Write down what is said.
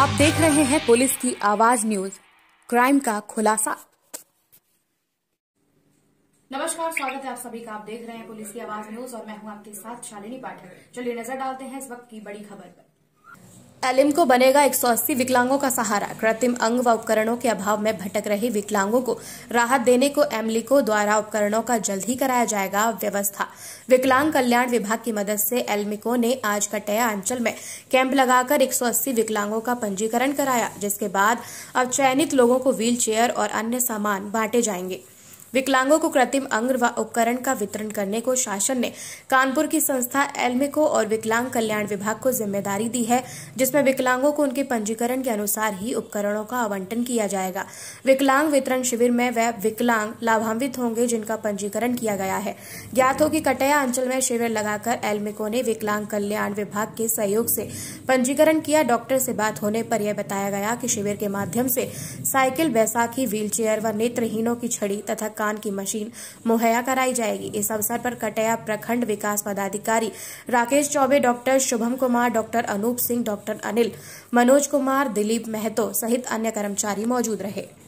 आप देख रहे हैं पुलिस की आवाज न्यूज क्राइम का खुलासा नमस्कार स्वागत है आप सभी का आप देख रहे हैं पुलिस की आवाज न्यूज और मैं हूं आपके साथ शालिनी पाठक चलिए नजर डालते हैं इस वक्त की बड़ी खबर पर एलिम को बनेगा 180 विकलांगों का सहारा कृत्रिम अंग व उपकरणों के अभाव में भटक रहे विकलांगों को राहत देने को एमलिको द्वारा उपकरणों का जल्द ही कराया जाएगा व्यवस्था विकलांग कल्याण विभाग की मदद से एलमिको ने आज कटया अंचल में कैंप लगाकर 180 विकलांगों का पंजीकरण कराया जिसके बाद अब चयनित लोगों को व्हील और अन्य सामान बांटे जाएंगे विकलांगों को कृत्रिम अंग व उपकरण का वितरण करने को शासन ने कानपुर की संस्था एल्मिको और विकलांग कल्याण विभाग को जिम्मेदारी दी है जिसमें विकलांगों को उनके पंजीकरण के अनुसार ही उपकरणों का आवंटन किया जाएगा विकलांग वितरण शिविर में वह विकलांग लाभान्वित होंगे जिनका पंजीकरण किया गया है ज्ञात हो कि कटया अंचल में शिविर लगाकर एल्मिको ने विकलांग कल्याण विभाग के सहयोग से पंजीकरण किया डॉक्टर से बात होने पर यह बताया गया कि शिविर के माध्यम से साइकिल बैसाखी व्हीलचेयर व नेत्रहीनों की छड़ी तथा कान की मशीन मुहैया कराई जाएगी इस अवसर पर कटैया प्रखंड विकास पदाधिकारी Rakesh Chaubey doctor Shubham Kumar doctor Anoop Singh doctor Anil Manoj Kumar Dilip Mahto सहित अन्य कर्मचारी मौजूद रहे